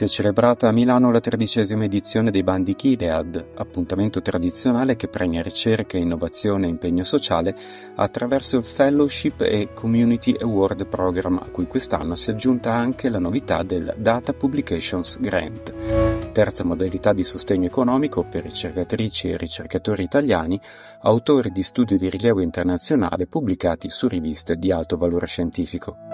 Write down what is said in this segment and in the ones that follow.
si è celebrata a Milano la tredicesima edizione dei bandi Kidead, appuntamento tradizionale che premia ricerca, innovazione e impegno sociale attraverso il Fellowship e Community Award Program, a cui quest'anno si è aggiunta anche la novità del Data Publications Grant, terza modalità di sostegno economico per ricercatrici e ricercatori italiani, autori di studi di rilievo internazionale pubblicati su riviste di alto valore scientifico.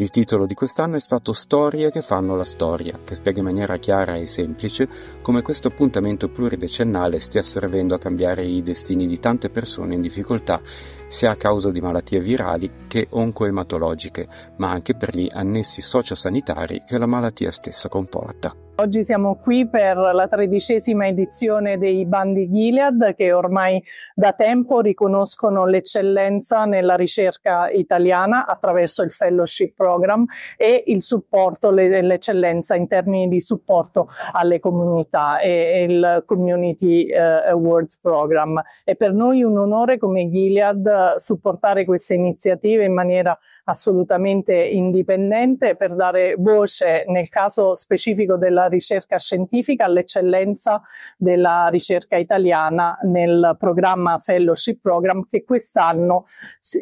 Il titolo di quest'anno è stato Storie che fanno la storia, che spiega in maniera chiara e semplice come questo appuntamento pluridecennale stia servendo a cambiare i destini di tante persone in difficoltà, sia a causa di malattie virali che oncoematologiche, ma anche per gli annessi sociosanitari che la malattia stessa comporta. Oggi siamo qui per la tredicesima edizione dei bandi Gilead che ormai da tempo riconoscono l'eccellenza nella ricerca italiana attraverso il fellowship program e il supporto, l'eccellenza in termini di supporto alle comunità e, il Community eh, Awards program. È per noi un onore come Gilead supportare queste iniziative in maniera assolutamente indipendente per dare voce nel caso specifico della ricerca scientifica all'eccellenza della ricerca italiana nel programma Fellowship Program che quest'anno,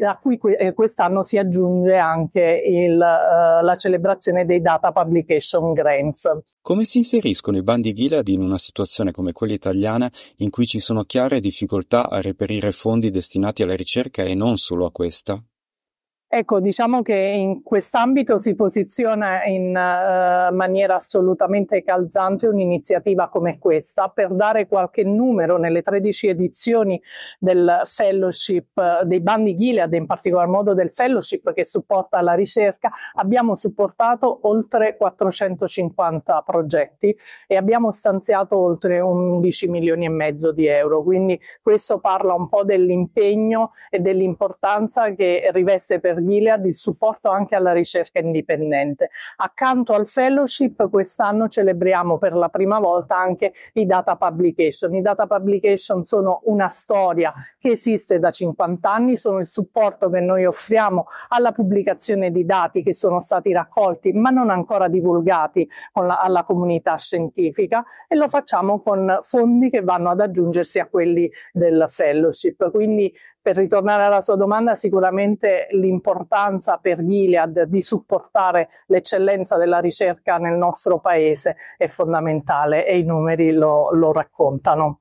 a cui eh, quest'anno si aggiunge anche il, uh, la celebrazione dei Data Publication Grants. Come si inseriscono i bandi Gilad in una situazione come quella italiana in cui ci sono chiare difficoltà a reperire fondi destinati alla ricerca e non solo a questa? Ecco, diciamo che in quest'ambito si posiziona in uh, maniera assolutamente calzante un'iniziativa come questa per dare qualche numero nelle 13 edizioni del fellowship, uh, dei bandi Gilead, in particolar modo del fellowship che supporta la ricerca, abbiamo supportato oltre 450 progetti e abbiamo stanziato oltre 11 milioni e mezzo di euro. Quindi questo parla un po' dell'impegno e dell'importanza che riveste per Gilead il supporto anche alla ricerca indipendente. Accanto al fellowship quest'anno celebriamo per la prima volta anche i data publication. I data publication sono una storia che esiste da 50 anni, sono il supporto che noi offriamo alla pubblicazione di dati che sono stati raccolti ma non ancora divulgati la, alla comunità scientifica e lo facciamo con fondi che vanno ad aggiungersi a quelli del fellowship. Quindi per ritornare alla sua domanda sicuramente l'importanza l'importanza per Gilead di supportare l'eccellenza della ricerca nel nostro paese è fondamentale e i numeri lo, lo raccontano.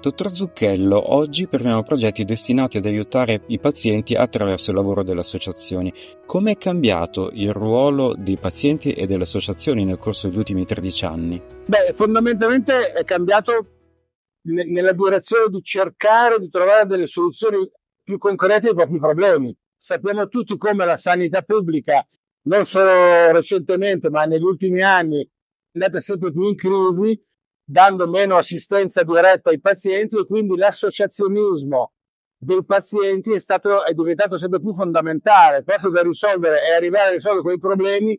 Dottor Zucchello, oggi premiamo progetti destinati ad aiutare i pazienti attraverso il lavoro delle associazioni. Come è cambiato il ruolo dei pazienti e delle associazioni nel corso degli ultimi 13 anni? Beh, fondamentalmente è cambiato nella durazione di cercare di trovare delle soluzioni più concreti i propri problemi. Sappiamo tutti come la sanità pubblica, non solo recentemente, ma negli ultimi anni, è andata sempre più in crisi, dando meno assistenza diretta ai pazienti e quindi l'associazionismo dei pazienti è, stato, è diventato sempre più fondamentale proprio per risolvere e arrivare a risolvere quei problemi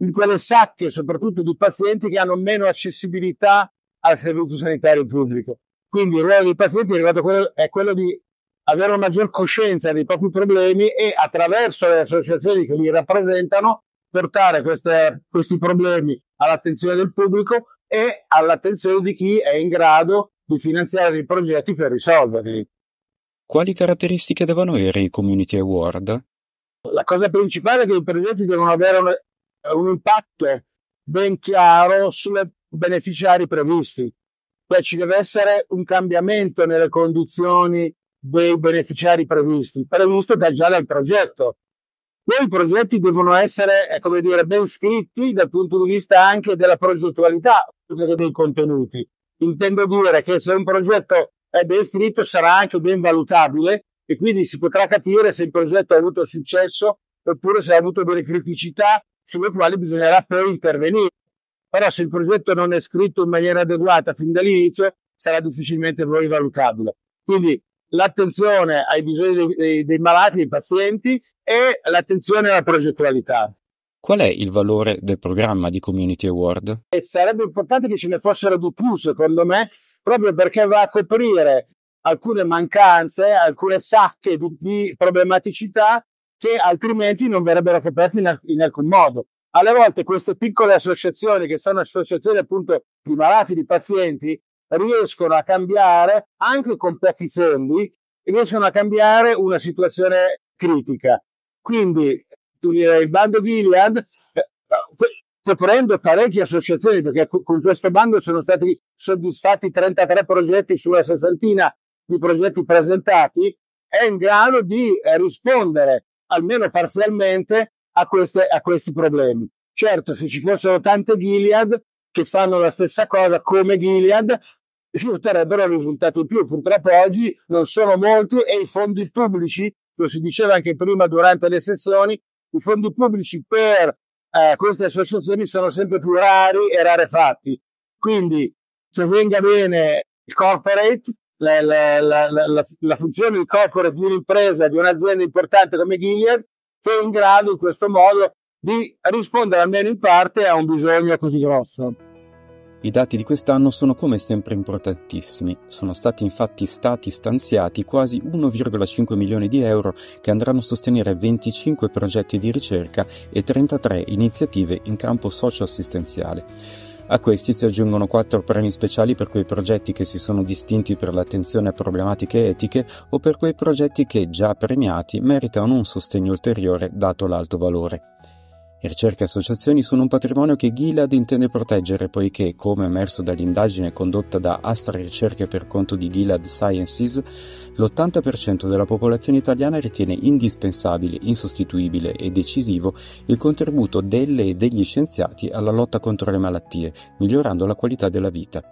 in quelle sacche soprattutto di pazienti che hanno meno accessibilità al servizio sanitario pubblico. Quindi il ruolo dei pazienti è, quello, è quello di avere una maggior coscienza dei propri problemi e attraverso le associazioni che li rappresentano portare queste, questi problemi all'attenzione del pubblico e all'attenzione di chi è in grado di finanziare dei progetti per risolverli. Quali caratteristiche devono avere i Community Award? La cosa principale è che i progetti devono avere un, un impatto ben chiaro sui beneficiari previsti, cioè ci deve essere un cambiamento nelle condizioni dei beneficiari previsti, previsto da, già dal progetto. Poi i progetti devono essere, eh, come dire, ben scritti dal punto di vista anche della progettualità, dei contenuti. Intendo dire che se un progetto è ben scritto sarà anche ben valutabile e quindi si potrà capire se il progetto ha avuto successo oppure se ha avuto delle criticità sulle quali bisognerà poi intervenire. Però se il progetto non è scritto in maniera adeguata fin dall'inizio sarà difficilmente poi valutabile. Quindi l'attenzione ai bisogni dei, dei malati, dei pazienti e l'attenzione alla progettualità. Qual è il valore del programma di Community Award? E sarebbe importante che ce ne fossero di più, secondo me, proprio perché va a coprire alcune mancanze, alcune sacche di, di problematicità che altrimenti non verrebbero coperte in, in, alcun modo. Alle volte queste piccole associazioni, che sono associazioni appunto di malati, di pazienti, riescono a cambiare, anche con pochi fondi, riescono a cambiare una situazione critica. Quindi tu direi il bando Villand, coprendo eh, parecchie associazioni, perché con questo bando sono stati soddisfatti 33 progetti sulla sessantina di progetti presentati, è in grado di rispondere almeno parzialmente a, queste, a questi problemi. Certo, se ci fossero tante Gilead che fanno la stessa cosa come Gilead, si otterrebbero risultati in più. Purtroppo oggi non sono molti e i fondi pubblici, lo si diceva anche prima durante le sessioni, i fondi pubblici per eh, queste associazioni sono sempre più rari e rarefatti. Quindi, se venga bene il corporate, la, la, la, la funzione di corporate di un'impresa, di un'azienda importante come Gilead, che è in grado in questo modo di rispondere almeno in parte a un bisogno così grosso. I dati di quest'anno sono come sempre importantissimi, sono stati infatti stati stanziati quasi 1,5 milioni di euro che andranno a sostenere 25 progetti di ricerca e 33 iniziative in campo socio-assistenziale. A questi si aggiungono quattro premi speciali per quei progetti che si sono distinti per l'attenzione a problematiche etiche o per quei progetti che, già premiati, meritano un sostegno ulteriore dato l'alto valore. Ricerche e associazioni sono un patrimonio che Gilad intende proteggere poiché, come emerso dall'indagine condotta da Astra Ricerche per conto di Gilad Sciences, l'80% della popolazione italiana ritiene indispensabile, insostituibile e decisivo il contributo delle e degli scienziati alla lotta contro le malattie, migliorando la qualità della vita.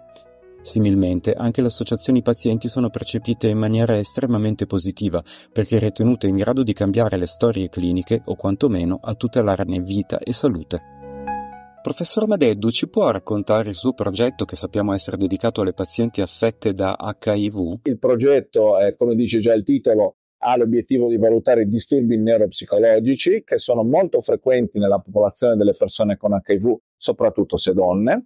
Similmente, anche le associazioni pazienti sono percepite in maniera estremamente positiva, perché ritenute in grado di cambiare le storie cliniche o quantomeno a tutelarne vita e salute. Professor Madeddu ci può raccontare il suo progetto che sappiamo essere dedicato alle pazienti affette da HIV? Il progetto, è, come dice già il titolo, ha l'obiettivo di valutare i disturbi neuropsicologici che sono molto frequenti nella popolazione delle persone con HIV, soprattutto se donne,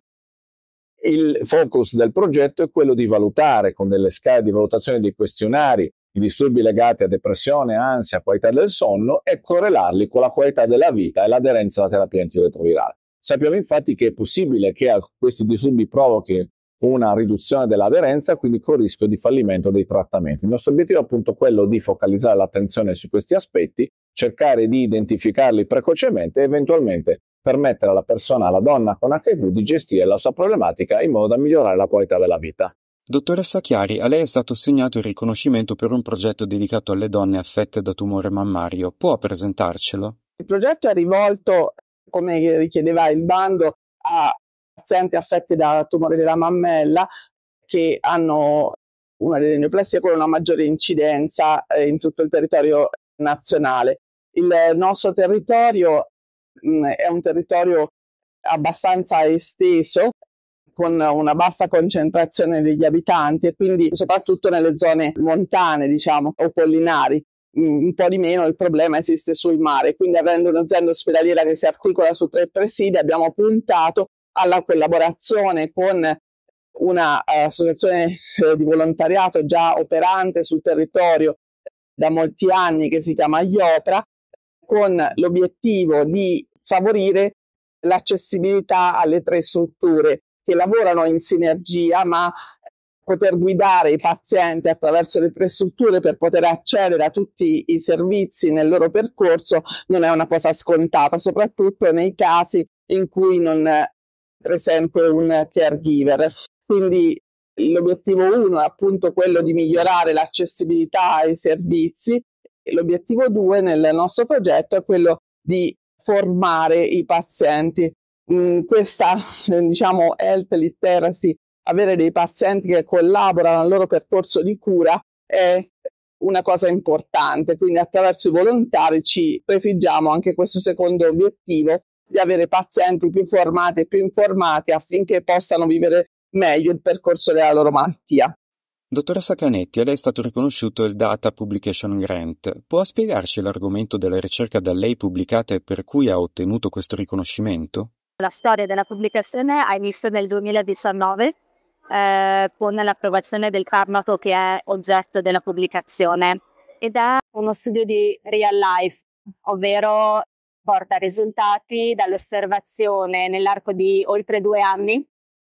il focus del progetto è quello di valutare con delle scale di valutazione dei questionari i disturbi legati a depressione, ansia, qualità del sonno e correlarli con la qualità della vita e l'aderenza alla terapia antiretrovirale. Sappiamo infatti che è possibile che questi disturbi provochino una riduzione dell'aderenza, quindi con il rischio di fallimento dei trattamenti. Il nostro obiettivo è appunto quello di focalizzare l'attenzione su questi aspetti, cercare di identificarli precocemente e eventualmente permettere alla persona, alla donna con HIV, di gestire la sua problematica in modo da migliorare la qualità della vita. Dottoressa Chiari, a lei è stato assegnato il riconoscimento per un progetto dedicato alle donne affette da tumore mammario. Può presentarcelo? Il progetto è rivolto, come richiedeva il bando, a pazienti affette da tumore della mammella che hanno una delle neoplasie con una maggiore incidenza eh, in tutto il territorio nazionale. Il nostro territorio mh, mm, è un territorio abbastanza esteso con una bassa concentrazione degli abitanti e quindi soprattutto nelle zone montane, diciamo, o collinari. Mm, un po' di meno il problema esiste sul mare, quindi avendo un'azienda ospedaliera che si articola su tre presidi abbiamo puntato alla collaborazione con un'associazione eh, eh, di volontariato già operante sul territorio eh, da molti anni che si chiama IOPRA con l'obiettivo di favorire l'accessibilità alle tre strutture che lavorano in sinergia, ma eh, poter guidare i pazienti attraverso le tre strutture per poter accedere a tutti i servizi nel loro percorso non è una cosa scontata, soprattutto nei casi in cui non è presente un caregiver. Quindi l'obiettivo uno è appunto quello di migliorare l'accessibilità ai servizi, l'obiettivo due nel nostro progetto è quello di formare i pazienti. Mm, questa, diciamo, health literacy, avere dei pazienti che collaborano al loro percorso di cura è una cosa importante, quindi attraverso i volontari ci prefiggiamo anche questo secondo obiettivo di avere pazienti più formati e più informati affinché possano vivere meglio il percorso della loro malattia. Dottoressa Canetti, a lei è stato riconosciuto il Data Publication Grant. Può spiegarci l'argomento della ricerca da lei pubblicata e per cui ha ottenuto questo riconoscimento? La storia della pubblicazione ha inizio nel 2019 eh, con l'approvazione del farmaco che è oggetto della pubblicazione ed è uno studio di real life, ovvero porta risultati dall'osservazione nell'arco di oltre due anni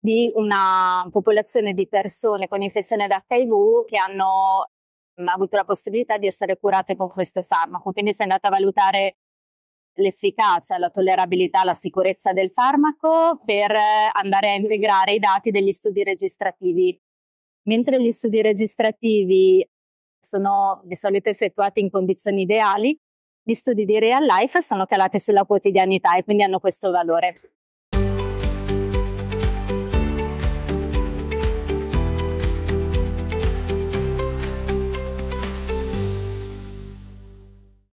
di una popolazione di persone con infezione da HIV che hanno mm, avuto la possibilità di essere curate con questo farmaco. Quindi si è andata a valutare l'efficacia, la tollerabilità, la sicurezza del farmaco per eh, andare a integrare i dati degli studi registrativi. Mentre gli studi registrativi sono di solito effettuati in condizioni ideali, gli studi di real life sono calati sulla quotidianità e quindi hanno questo valore.